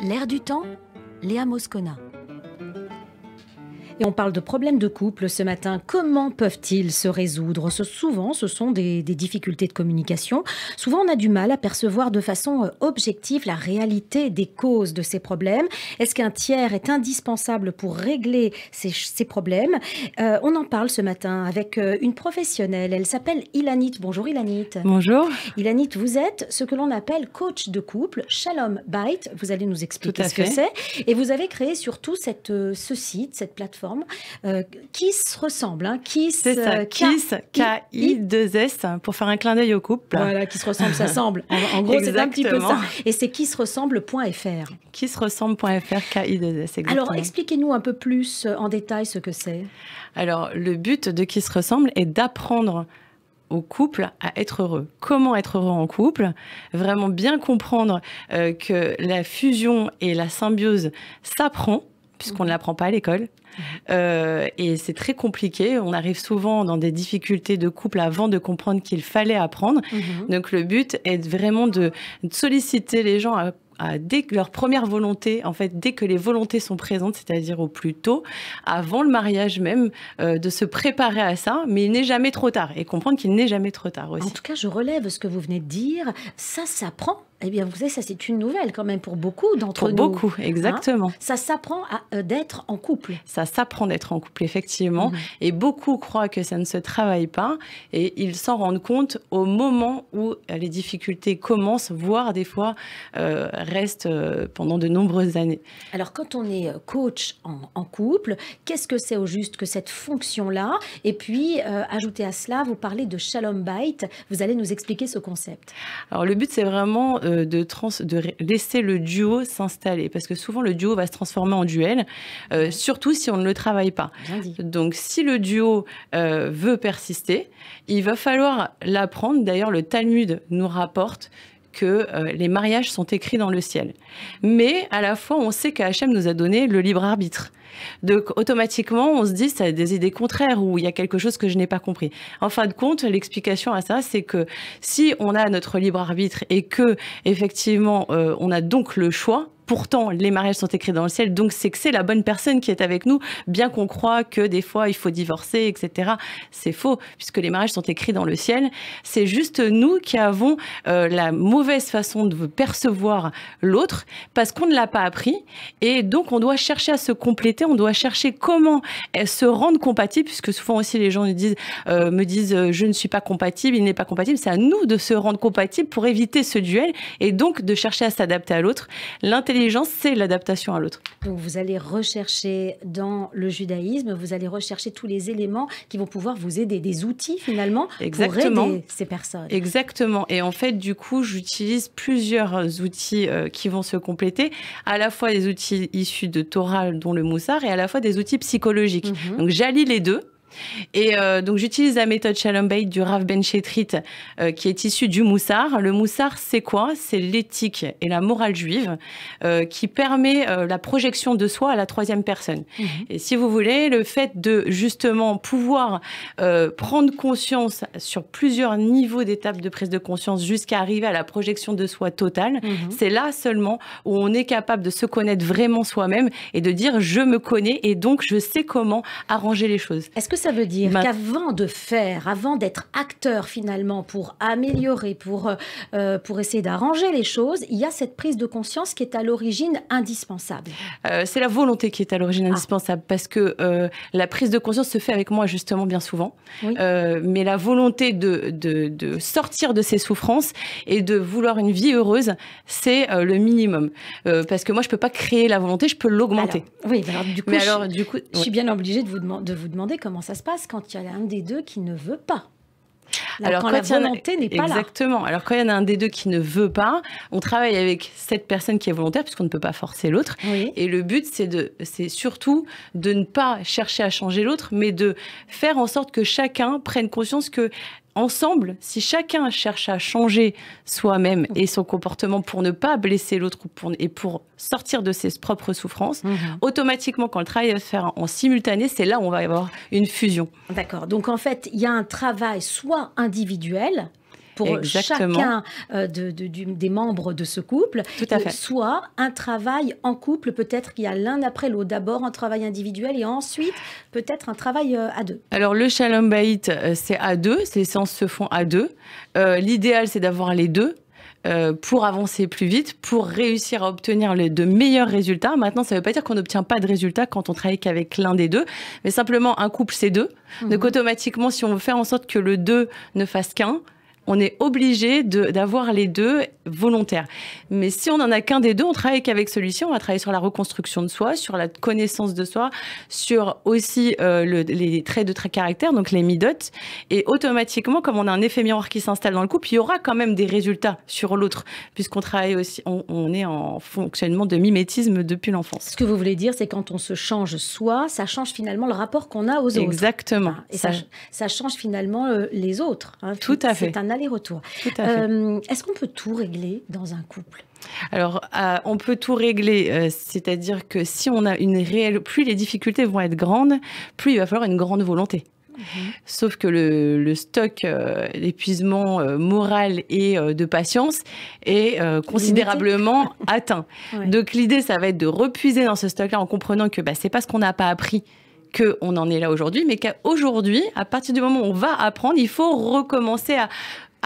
L'air du temps, Léa Moscona. Et on parle de problèmes de couple ce matin. Comment peuvent-ils se résoudre Souvent, ce sont des, difficultés de communication. Souvent, on a du mal à percevoir de façon euh, objective la réalité des causes de ces problèmes. Est-ce qu'un tiers est indispensable pour régler ces, problèmes euh, On en parle ce matin avec euh, une professionnelle. Elle s'appelle Ilanit. Bonjour Ilanit. Bonjour. Ilanit, vous êtes ce que l'on appelle coach de couple, Shalom Byte. Vous allez nous expliquer ce que c'est. Et vous avez créé surtout ce site, cette plateforme euh, qui se ressemble, Hein, Kiss, c'est ça, Kiss, K-I-2-S, pour faire un clin d'œil au couple. Voilà, qui se ressemble, ça semble. En, gros, c'est un petit peu ça. Et c'est qui se ressemble.fr. Qui se ressemble.fr, K-I-2-S, exactement. Alors, expliquez-nous un peu plus euh, en détail ce que c'est. Alors, le but de Qui se ressemble est d'apprendre au couple à être heureux. Comment être heureux en couple Vraiment bien comprendre euh, que la fusion et la symbiose s'apprend puisqu'on ne mhm. l'apprend pas à l'école. Mhm. Euh, et c'est très compliqué. On arrive souvent dans des difficultés de couple avant de comprendre qu'il fallait apprendre. Mhm. Donc le but est vraiment de, solliciter les gens dès que leur première volonté, en fait, dès que les volontés sont présentes, c'est-à-dire au plus tôt, avant le mariage même, euh, de se préparer à ça, mais il n'est jamais trop tard et comprendre qu'il n'est jamais trop tard aussi. En tout cas, je relève ce que vous venez de dire, ça s'apprend eh bien, vous savez, ça c'est une nouvelle quand même pour beaucoup d'entre nous. Pour beaucoup, hein. exactement. ça s'apprend à, euh, d'être en couple. Ça s'apprend d'être en couple, effectivement. Mm-hmm. Et beaucoup croient que ça ne se travaille pas. Et ils s'en rendent compte au moment où euh, les difficultés commencent, voire des fois euh, restent pendant de nombreuses années. Alors, quand on est coach en, en couple, qu'est-ce que c'est au juste que cette fonction-là Et puis, ajoutez à cela, vous parlez de Shalom Bite. Vous allez nous expliquer ce concept. Alors, le but, c'est vraiment euh, de, laisser le duo s'installer, parce que souvent le duo va se transformer en duel, euh, surtout si on ne le travaille pas. Donc si le duo euh, veut persister, il va falloir l'apprendre. D'ailleurs, le Talmud nous rapporte que les mariages sont écrits dans le ciel. Mais à la fois, on sait qu'Hachem nous a donné le libre arbitre. Donc automatiquement, on se dit, ça a des idées contraires ou il y a quelque chose que je n'ai pas compris. En fin de compte, l'explication à ça, c'est que si on a notre libre arbitre et que effectivement, euh, on a donc le choix, pourtant les mariages sont écrits dans le ciel, donc c'est que c'est la bonne personne qui est avec nous, bien qu'on croit que des fois il faut divorcer, etc. C'est faux, puisque les mariages sont écrits dans le ciel. C'est juste nous qui avons euh, la mauvaise façon de percevoir l'autre parce qu'on ne l'a pas appris, et donc on doit chercher à se compléter on doit chercher comment se rendre compatible, puisque souvent aussi les gens euh, me disent euh, je ne suis pas compatible, il n'est pas compatible. C'est à nous de se rendre compatible pour éviter ce duel et donc de chercher à s'adapter à l'autre. L'intelligence, c'est l'adaptation à l'autre. Donc vous allez rechercher dans le judaïsme, vous allez rechercher tous les éléments qui vont pouvoir vous aider, des outils finalement pour aider ces personnes. Exactement. Et en fait, du coup, j'utilise plusieurs outils euh, qui vont se compléter, à la fois les outils issus de Torah, dont le musée et à la fois des outils psychologiques. Mhm. Donc j'allie les deux et euh, donc j'utilise la méthode Shalom Bait du Rav Ben Shetrit euh, qui est issue du Moussard. Le Moussard, c'est quoi C'est l'éthique et la morale juive euh, qui permet la projection de soi à la troisième personne. Mhm. Et si vous voulez, le fait de justement pouvoir prendre conscience sur plusieurs niveaux d'étapes de prise de conscience jusqu'à arriver à la projection de soi totale, mhm. c'est là seulement où on est capable de se connaître vraiment soi-même et de dire je me connais et donc je sais comment arranger les choses. Est-ce que ça veut dire qu'avant de faire, avant d'être acteur finalement pour améliorer, pour, euh, euh, pour essayer d'arranger les choses, il y a cette prise de conscience qui est à l'origine indispensable euh, C'est la volonté qui est à l'origine ah. indispensable parce que la prise de conscience se fait avec moi justement bien souvent. mais la volonté de, de, sortir de ces souffrances et de vouloir une vie heureuse, c'est le minimum. parce que moi, je ne peux pas créer la volonté, je peux l'augmenter. Oui, alors, du coup, alors, du coup, je, suis bien obligée de vous, de vous demander comment ça se passe quand il y a un des deux qui ne veut pas. Alors quand, la volonté n'est pas exactement. là. Exactement. Alors quand il y en a un des deux qui ne veut pas, on travaille avec cette personne qui est volontaire puisqu'on ne peut pas forcer l'autre. Et le but, c'est de, c'est surtout de ne pas chercher à changer l'autre, mais de faire en sorte que chacun prenne conscience que ensemble, si chacun cherche à changer soi-même et son comportement pour ne pas blesser l'autre et pour sortir de ses propres souffrances, mhm. automatiquement, quand le travail va se faire en simultané, c'est là où on va avoir une fusion. D'accord. Donc en fait, il y a un travail soit individuel pour chacun euh, de, des membres de ce couple, euh, soit un travail en couple, peut-être qu'il y a l'un après l'autre, d'abord un travail individuel et ensuite peut-être un travail euh, à deux. Alors le shalom bait, c'est à deux, ces séances se font à deux. L'idéal, c'est d'avoir les deux euh, pour avancer plus vite, pour réussir à obtenir les, de meilleurs résultats. Maintenant, ça ne veut pas dire qu'on n'obtient pas de résultats quand on travaille qu'avec l'un des deux, mais simplement un couple, c'est deux. Mhm. Donc automatiquement, si on veut faire en sorte que le deux ne fasse qu'un, on est obligé d'avoir les deux volontaires. Mais si on n'en a qu'un des deux, on travaille qu'avec celui-ci, on va travailler sur la reconstruction de soi, sur la connaissance de soi, sur aussi euh, les traits de trait caractère, donc les midotes. Et automatiquement, comme on a un effet miroir qui s'installe dans le couple, il y aura quand même des résultats sur l'autre, puisqu'on travaille aussi, on, est en fonctionnement de mimétisme depuis l'enfance. Ce que vous voulez dire, c'est quand on se change soi, ça change finalement le rapport qu'on a aux autres. Exactement. Et ça, ça, change finalement euh, les autres. Hein. Tout à fait. un les retours. Euh, est-ce qu'on peut tout régler dans un couple alors, euh, on peut tout régler, euh, c'est-à-dire que si on a une réelle, plus les difficultés vont être grandes, plus il va falloir une grande volonté. Mhm. Sauf que le, stock l'épuisement moral et de patience est considérablement atteint. Donc l'idée, ça va être de repuiser dans ce stock-là en comprenant que bah, c'est pas ce qu'on n'a pas appris qu'on en est là aujourd'hui, mais qu'aujourd'hui, à partir du moment où on va apprendre, il faut recommencer à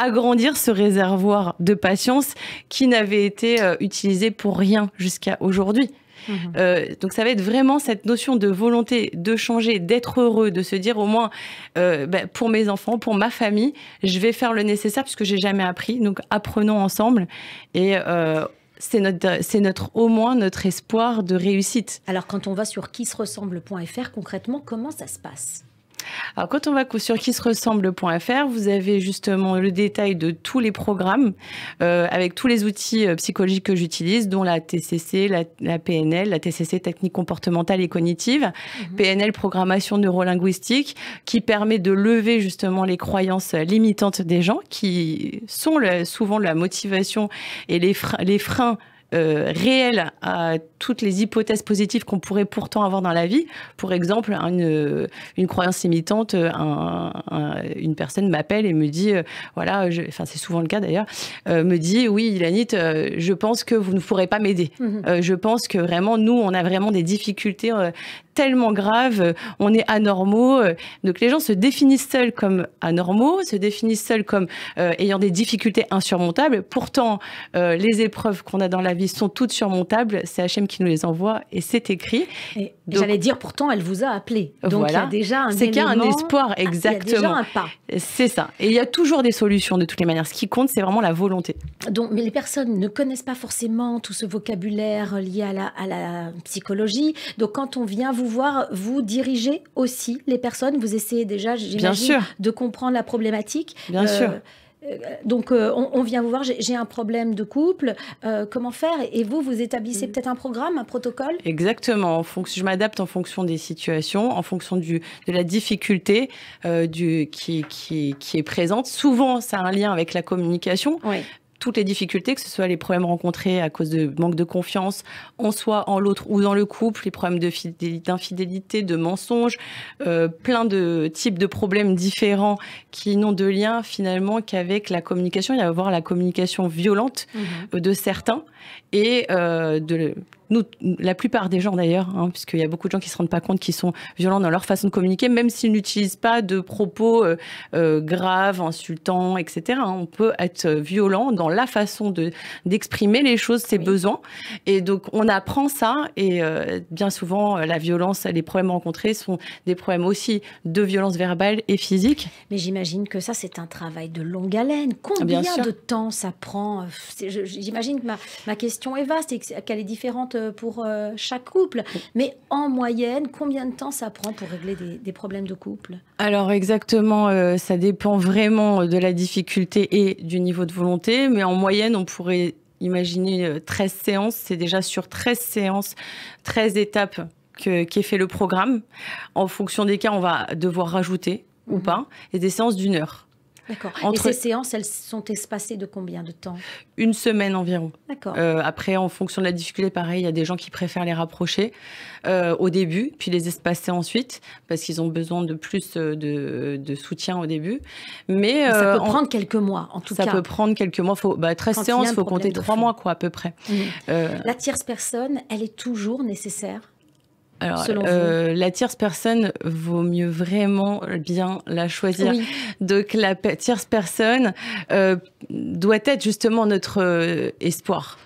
agrandir ce réservoir de patience qui n'avait été euh, utilisé pour rien jusqu'à aujourd'hui. Mhm. Euh, donc ça va être vraiment cette notion de volonté de changer, d'être heureux, de se dire au moins euh, ben, pour mes enfants, pour ma famille, je vais faire le nécessaire puisque j'ai jamais appris. Donc apprenons ensemble et c'est notre, c'est notre au moins notre espoir de réussite. Alors quand on va sur qui se ressemble.fr concrètement, comment ça se passe alors quand on va sur qui se ressemble.fr, vous avez justement le détail de tous les programmes euh, avec tous les outils euh, psychologiques que j'utilise, dont la TCC, la, PNL, la TCC technique comportementale et cognitive, mhm. PNL programmation neurolinguistique, qui permet de lever justement les croyances limitantes des gens qui sont souvent la motivation et les, les freins euh, réelle réel à toutes les hypothèses positives qu'on pourrait pourtant avoir dans la vie. Pour exemple, hein, une, croyance limitante, une personne m'appelle et me dit, euh, voilà, enfin c'est souvent le cas d'ailleurs, euh, me dit, oui, Ilanit, je pense que vous ne pourrez pas m'aider. Mhm. je pense que vraiment, nous, on a vraiment des difficultés tellement grave, euh, on est anormaux. Euh, donc les gens se définissent seuls comme anormaux, se définissent seuls comme euh, ayant des difficultés insurmontables. Pourtant, les épreuves qu'on a dans la vie sont toutes surmontables. C'est HM qui nous les envoie et c'est écrit. J'allais dire, pourtant, elle vous a appelé. Donc, il y a déjà un C'est qu'il y a un espoir, exactement. Ah, il y a déjà un pas. C'est ça. Et il y a toujours des solutions, de toutes les manières. Ce qui compte, c'est vraiment la volonté. Donc, mais les personnes ne connaissent pas forcément tout ce vocabulaire lié à la, à la psychologie. Donc, quand on vient vous voir, vous dirigez aussi les personnes. Vous essayez déjà, j'imagine, de comprendre la problématique. Bien euh, sûr. Euh, donc, euh, on, vient vous voir, j'ai un problème de couple, euh, comment faire Et vous, vous établissez mm. peut-être un programme, un protocole Exactement. En fonction, je m'adapte en fonction des situations, en fonction du, de la difficulté qui, qui, est présente. Souvent, ça a un lien avec la communication. Oui toutes les difficultés, que ce soit les problèmes rencontrés à cause de manque de confiance en soi, en l'autre ou dans le couple, les problèmes d'infidélité, de, mensonges, euh, plein de types de problèmes différents qui n'ont de lien finalement qu'avec la communication. Il y y avoir la communication violente mm-hmm. euh, de certains et euh, de nous, la plupart des gens d'ailleurs, hein, puisqu'il y a beaucoup de gens qui ne se rendent pas compte qu'ils sont violents dans leur façon de communiquer, même s'ils n'utilisent pas de propos euh, euh, graves, insultants, etc. Hein, on peut être violent dans la façon d'exprimer les choses, ses besoins. Et donc, on apprend ça. Et euh, bien souvent, la violence, les problèmes rencontrés sont des problèmes aussi de violence verbale et physique. Mais j'imagine que ça, c'est un travail de longue haleine. Ah, Combien de temps ça prend J'imagine que ma, ma question est vaste et qu'elle est différente euh, pour euh, chaque couple. Mais en moyenne, combien de temps ça prend pour régler des, problèmes de couple Alors exactement, euh, ça dépend vraiment de la difficulté et du niveau de volonté. Mais en moyenne, on pourrait imaginer 13 séances. C'est déjà sur 13 séances, 13 étapes qu'est fait le programme. En fonction des cas, on va devoir rajouter ou mhm. pas, et des séances d'une heure. D'accord. Et ces séances, elles sont espacées de combien de temps Une semaine environ. D'accord. Euh, après, en fonction de la difficulté, pareil, il y a des gens qui préfèrent les rapprocher euh, au début, puis les espacer ensuite, parce qu'ils ont besoin de plus euh, de, soutien au début. Mais, ça peut prendre quelques mois, en tout cas. Ça peut prendre quelques mois. Faut, bah, 13 séances, il faut compter 3 mois, quoi, à peu près. Mmh. la tierce personne, elle est toujours nécessaire euh, la tierce personne vaut mieux vraiment bien la choisir. Donc, la tierce personne euh, doit être justement notre euh, espoir.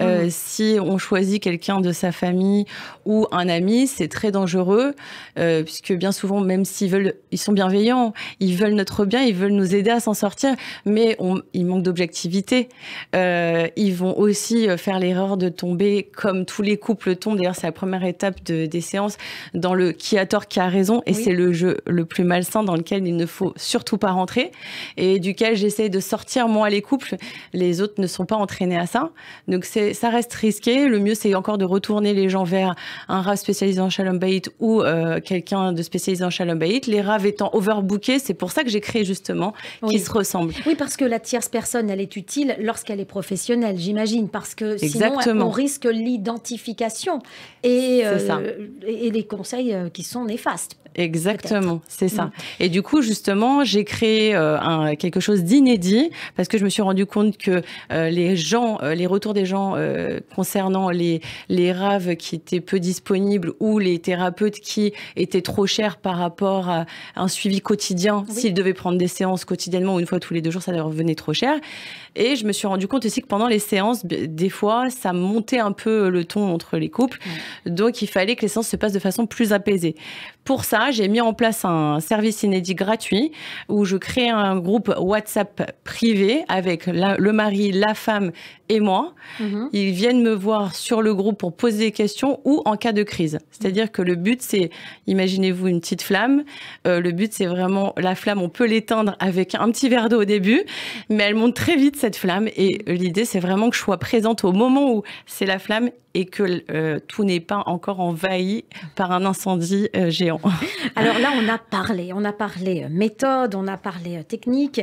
Euh, mhm. Si on choisit quelqu'un de sa famille ou un ami, c'est très dangereux, euh, puisque bien souvent, même s'ils veulent, ils sont bienveillants, ils veulent notre bien, ils veulent nous aider à s'en sortir, mais ils manquent d'objectivité. Euh, ils vont aussi faire l'erreur de tomber, comme tous les couples tombent. D'ailleurs, c'est la première étape de, des séances dans le qui a tort, qui a raison, et c'est le jeu le plus malsain dans lequel il ne faut surtout pas rentrer et duquel j'essaie de sortir moi les couples. Les autres ne sont pas entraînés à ça, donc c'est ça reste risqué. Le mieux, c'est encore de retourner les gens vers un rat spécialisé en shalom Bayit ou euh, quelqu'un de spécialisé en shalom Bayit. Les raves étant overbookés, c'est pour ça que j'ai créé justement qui se ressemblent. Oui, parce que la tierce personne, elle est utile lorsqu'elle est professionnelle, j'imagine, parce que sinon on risque l'identification et euh, les conseils euh, qui sont néfastes. Exactement, c'est ça. Et du coup, justement, j'ai créé euh, un, quelque chose d'inédit parce que je me suis rendu compte que euh, les gens, euh, les retours des gens concernant les les raves qui étaient peu disponibles ou les thérapeutes qui étaient trop chers par rapport à un suivi quotidien, s'ils devaient prendre des séances quotidiennement ou une fois tous les deux jours, ça leur venait trop cher. Et je me suis rendu compte aussi que pendant les séances, des fois, ça montait un peu le ton entre les couples. Donc, il fallait que les séances se passent de façon plus apaisée. Pour ça, j'ai mis en place un service inédit gratuit où je crée un groupe WhatsApp privé avec le mari, la femme et moi. Mhm. Ils viennent me voir sur le groupe pour poser des questions ou en cas de crise. C'est-à-dire que le but, c'est, imaginez-vous une petite flamme. Euh, le but, c'est vraiment la flamme, on peut l'éteindre avec un petit verre d'eau au début, mais elle monte très vite, cette flamme. Et euh, l'idée, c'est vraiment que je sois présente au moment où c'est la flamme et que euh, tout n'est pas encore envahi par un incendie géant. Alors là, on a parlé, on a parlé méthode, on a parlé technique,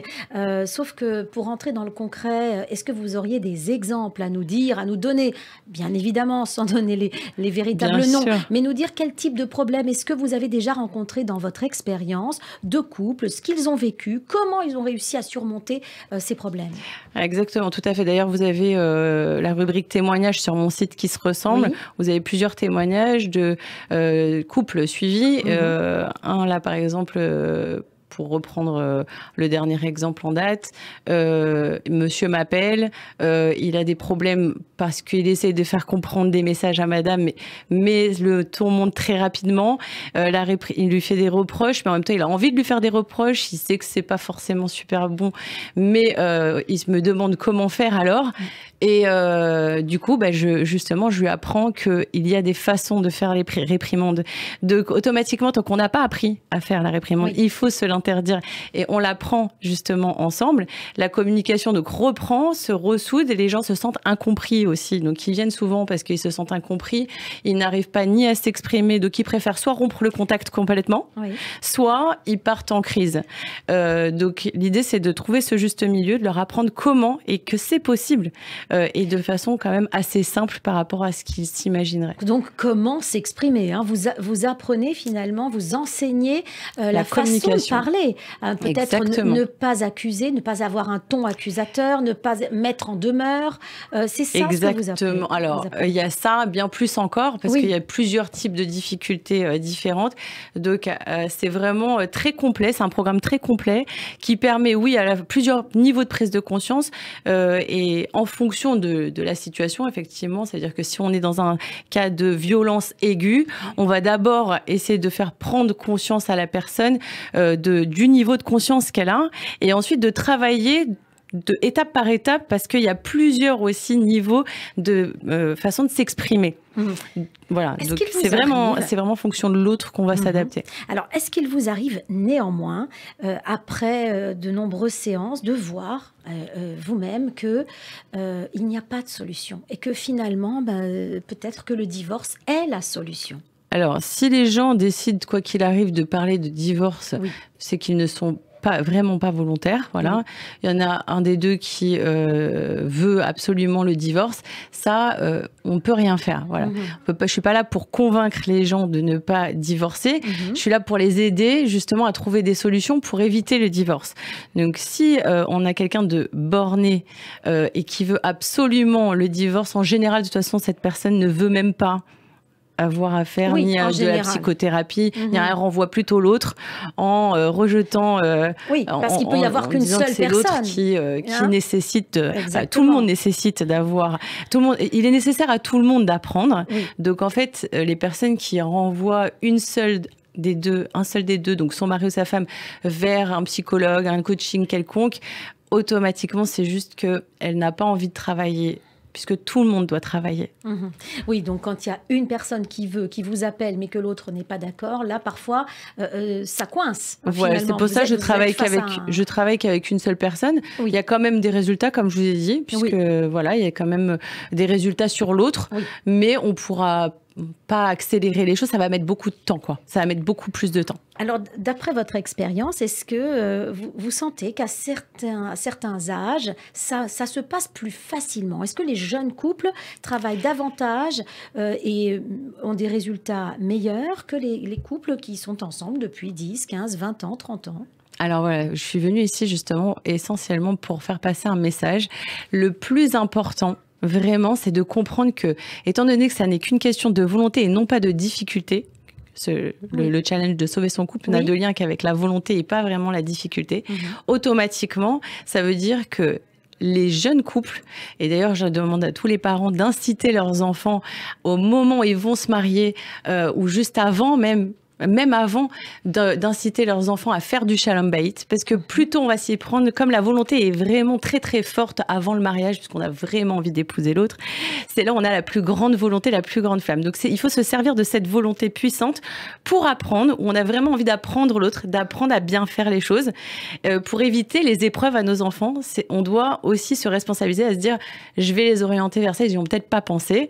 sauf que pour entrer dans le concret, est-ce que vous auriez des exemple à nous dire, à nous donner, bien évidemment, sans donner les, véritables noms, mais nous dire quel type de problème est-ce que vous avez déjà rencontré dans votre expérience de couple, ce qu'ils ont vécu, comment ils ont réussi à surmonter euh, ces problèmes. Exactement, tout à fait. D'ailleurs, vous avez euh, la rubrique témoignages sur mon site qui se ressemble. Vous avez plusieurs témoignages de euh, couples suivis. Mhm. un là, par exemple pour reprendre euh, le dernier exemple en date, euh, monsieur m'appelle, euh, il a des problèmes parce qu'il essaie de faire comprendre des messages à madame, mais, le tour monte très rapidement, euh, la il lui fait des reproches, mais en même temps il a envie de lui faire des reproches, il sait que c'est pas forcément super bon, mais il me demande comment faire alors, et du coup bah, je, justement je lui apprends qu'il y a des façons de faire les réprimandes. automatiquement, tant qu'on n'a pas appris à faire la réprimande, il faut se interdire. Et on l'apprend justement ensemble. La communication donc reprend, se ressoude et les gens se sentent incompris aussi. Donc ils viennent souvent parce qu'ils se sentent incompris. Ils n'arrivent pas ni à s'exprimer, donc ils préfèrent soit rompre le contact complètement, soit ils partent en crise. Euh, donc l'idée c'est de trouver ce juste milieu, de leur apprendre comment et que c'est possible euh, et de façon quand même assez simple par rapport à ce qu'ils s'imagineraient. Donc comment s'exprimer hein vous, vous apprenez finalement, vous enseignez euh, la, communication façon euh, peut-être ne, pas accuser, ne pas avoir un ton accusateur, ne pas mettre en demeure. Euh, c'est ça Exactement. ce que vous Exactement. Alors, il y a ça, bien plus encore, parce qu'il y a plusieurs types de difficultés euh, différentes. Donc, c'est vraiment très complet. C'est un programme très complet qui permet, oui, à plusieurs niveaux de prise de conscience et en fonction de la situation, effectivement. C'est-à-dire que si on est dans un cas de violence aiguë, on va d'abord essayer de faire prendre conscience à la personne de du niveau de conscience qu'elle a et ensuite de travailler de étape par étape parce qu'il y a plusieurs aussi niveaux de euh, façon de s'exprimer. Mhm. Voilà, c'est vraiment c'est vraiment fonction de l'autre qu'on va mhm. s'adapter. Alors, est-ce qu'il vous arrive néanmoins euh, après euh, de nombreuses séances de voir vous-même que il n'y a pas de solution et que finalement ben, peut-être que le divorce est la solution alors, si les gens décident, quoi qu'il arrive, de parler de divorce, c'est qu'ils ne sont pas, vraiment pas volontaires. Voilà. Il y en a un des deux qui euh, veut absolument le divorce. Ça, euh, on peut rien faire. Voilà. Mhm. ne je suis pas là pour convaincre les gens de ne pas divorcer. Mhm. Je suis là pour les aider justement à trouver des solutions pour éviter le divorce. Donc, si euh, on a quelqu'un de borné et qui veut absolument le divorce, en général, de toute façon, cette personne ne veut même pas avoir à faire ni à de la psychothérapie, ni mhm. à un plutôt l'autre en euh, rejetant. Euh, oui, parce qu'il peut y avoir qu'une seule personne qui, euh, qui hein nécessite. Bah, tout le monde nécessite d'avoir. Tout le monde. Il est nécessaire à tout le monde d'apprendre. Donc en fait, les personnes qui renvoient une seule des deux, un seul des deux, donc son mari ou sa femme, vers un psychologue, un coaching quelconque, automatiquement, c'est juste que elle n'a pas envie de travailler puisque tout le monde doit travailler. Mhm. Oui, donc quand il y a une personne qui veut, qui vous appelle, mais que l'autre n'est pas d'accord, là parfois euh, euh, ça coince. Voilà, hein, c'est pour ça que je travaille qu'avec travaille qu'avec une seule personne. Il y a quand même des résultats, comme je vous ai dit, puisque voilà, il y a quand même des résultats sur l'autre, mais on pourra pas accélérer les choses, ça va mettre beaucoup de temps, quoi. Ça va mettre beaucoup plus de temps. Alors, d'après votre expérience, est-ce que euh, vous, sentez qu'à certains, certains âges, ça, ça se passe plus facilement Est-ce que les jeunes couples travaillent davantage euh, et euh, ont des résultats meilleurs que les, les couples qui sont ensemble depuis 10, 15, 20 ans, 30 ans alors voilà, je suis venue ici justement essentiellement pour faire passer un message. Le plus important, vraiment, c'est de comprendre que, étant donné que ça n'est qu'une question de volonté et non pas de difficulté, le, challenge de sauver son couple n'a de lien qu'avec la volonté et pas vraiment la difficulté, mhm. automatiquement, ça veut dire que les jeunes couples, et d'ailleurs je demande à tous les parents d'inciter leurs enfants au moment où ils vont se marier euh, ou juste avant même même avant d'inciter leurs enfants à faire du shalom bait, parce que plutôt on va s'y prendre, comme la volonté est vraiment très très forte avant le mariage, puisqu'on a vraiment envie d'épouser l'autre, c'est là où on a la plus grande volonté, la plus grande flamme. Donc il faut se servir de cette volonté puissante pour apprendre, où on a vraiment envie d'apprendre l'autre, d'apprendre à bien faire les choses, euh, pour éviter les épreuves à nos enfants. On doit aussi se responsabiliser à se dire, je vais les orienter vers ça, ils n'y ont peut-être pas pensé.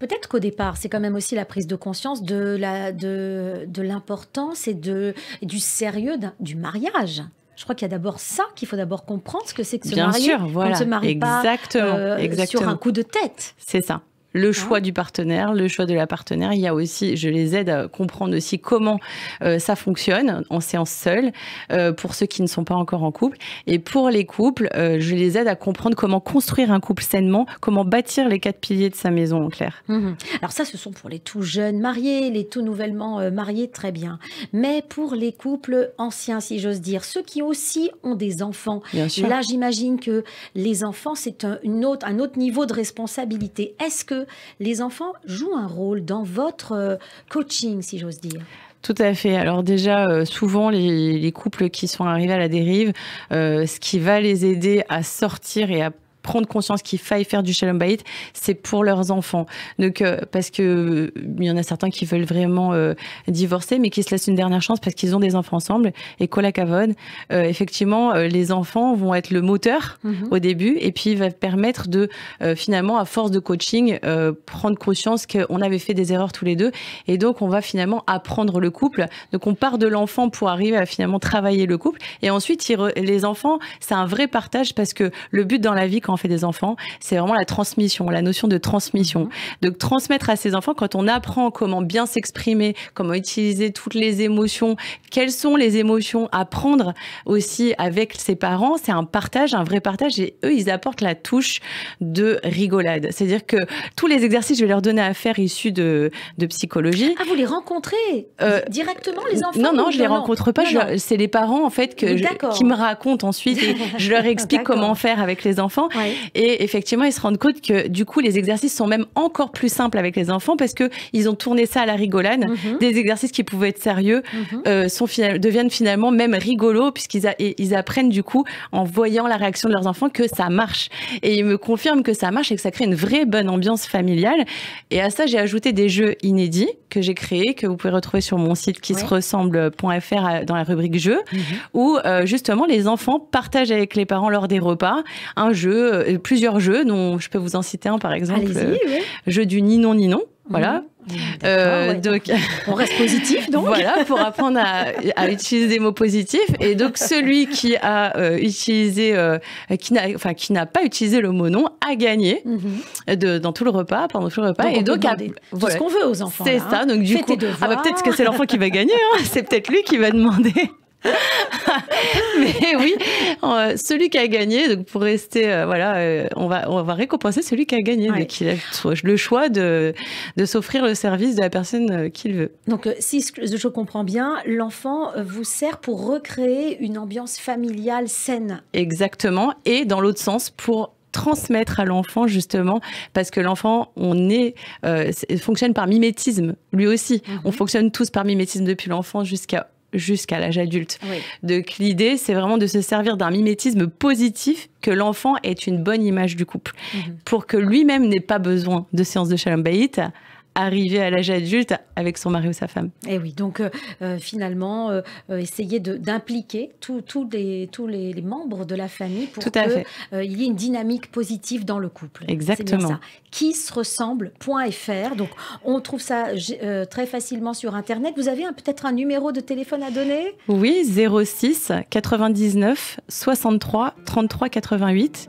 Peut-être qu'au départ, c'est quand même aussi la prise de conscience de la de, l'importance et de du sérieux du mariage. Je crois qu'il y a d'abord ça qu'il faut d'abord comprendre ce que c'est que se mariage marier. voilà. se marie pas exactement. Euh, sur un coup de tête. C'est ça le ah. choix du partenaire, le choix de la partenaire. Il y a aussi, je les aide à comprendre aussi comment euh, ça fonctionne en séance seule euh, pour ceux qui ne sont pas encore en couple. Et pour les couples, euh, je les aide à comprendre comment construire un couple sainement, comment bâtir les quatre piliers de sa maison, en clair. Mhm. Alors ça, ce sont pour les tout jeunes mariés, les tout nouvellement mariés, très bien. Mais pour les couples anciens, si j'ose dire, ceux qui aussi ont des enfants. Là, j'imagine que les enfants, c'est un, autre, un autre niveau de responsabilité. Est-ce que les enfants jouent un rôle dans votre euh, coaching, si j'ose dire tout à fait. Alors déjà, euh, souvent, les, couples qui sont arrivés à la dérive, euh, ce qui va les aider à sortir et à prendre conscience qu'il faille faire du shalom Bait, c'est pour leurs enfants. Donc, euh, parce que il y en a certains qui veulent vraiment euh, divorcer, mais qui se laissent une dernière chance parce qu'ils ont des enfants ensemble. Et Kola Kavod, euh, effectivement, les enfants vont être le moteur mhm. au début, et puis va permettre de finalement, à force de coaching, prendre conscience qu'on avait fait des erreurs tous les deux, et donc on va finalement apprendre le couple. Donc, on part de l'enfant pour arriver à finalement travailler le couple, et ensuite, les enfants, c'est un vrai partage parce que le but dans la vie quand fait des enfants, c'est vraiment la transmission, la notion de transmission. Mhm. De transmettre à ses enfants, quand on apprend comment bien s'exprimer, comment utiliser toutes les émotions quelles sont les émotions à prendre aussi avec ses parents C'est un partage, un vrai partage. Et eux, ils apportent la touche de rigolade. C'est-à-dire que tous les exercices, je vais leur donner à faire issus de, psychologie. Ah, vous les rencontrez euh, directement, les enfants Non, non, je les rencontre pas. C'est les parents, en fait, que qui me racontent ensuite. Et je leur explique comment faire avec les enfants. Et effectivement, ils se rendent compte que, du coup, les exercices sont même encore plus simples avec les enfants parce qu'ils ont tourné ça à la rigolade. Mhm. Des exercices qui pouvaient être sérieux mhm. euh, deviennent finalement même rigolos puisqu'ils apprennent du coup en voyant la réaction de leurs enfants que ça marche. Et ils me confirment que ça marche et que ça crée une vraie bonne ambiance familiale. Et à ça, j'ai ajouté des jeux inédits que j'ai créés, que vous pouvez retrouver sur mon site qui se ressemble.fr euh, dans la rubrique jeux, mhm. où euh, justement les enfants partagent avec les parents lors des repas un jeu, euh, plusieurs jeux dont je peux vous en citer un par exemple, jeu du ni non ni non voilà. Mm. Euh, Donc on reste positif donc. voilà pour apprendre à, à, utiliser des mots positifs et donc celui qui a euh, utilisé euh, qui n'a enfin qui n'a pas utilisé le mot non a gagné mm-hmm. de, dans tout le repas pendant tout le repas et donc à, ce qu'on veut aux enfants. C'est hein. ça donc du coup ah bah, peut-être que c'est l'enfant qui va gagner hein. c'est peut-être lui qui va demander mais oui, euh, celui qui a gagné, donc pour rester, euh, voilà, euh, on, va, on va récompenser celui qui a gagné, mais qui a le choix de, s'offrir le service de la personne qu'il veut. Donc, si je comprends bien, l'enfant vous sert pour recréer une ambiance familiale saine. Exactement, et dans l'autre sens, pour transmettre à l'enfant justement parce que l'enfant on est fonctionne par mimétisme lui aussi mhm. on fonctionne tous par mimétisme depuis l'enfant jusqu'à jusqu'à l'âge adulte. Donc l'idée, c'est vraiment de se servir d'un mimétisme positif que l'enfant est une bonne image du couple, mhm. pour que lui-même n'ait pas besoin de séances de shalom bayit, arriver à l'âge adulte avec son mari ou sa femme. Et eh oui, donc euh, euh, finalement, euh, essayer essayer d'impliquer tous les, tous les, membres de la famille pour qu'il y ait une dynamique positive dans le couple. Exactement. Qui se ressemble.fr. Donc on trouve ça très facilement sur Internet. Vous avez peut-être un numéro de téléphone à donner Oui, 06 99 63 33 88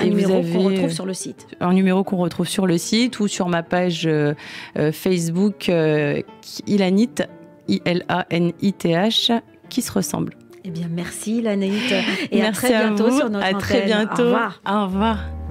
un numéro qu'on retrouve sur le site. Un numéro qu'on retrouve sur le site ou sur ma page euh, euh, Facebook euh, Ilanith, I-L-A-N-I-T-H, qui se ressemble. Eh bien, merci Ilanith et à très bientôt sur notre à très bientôt. Au revoir. Au revoir.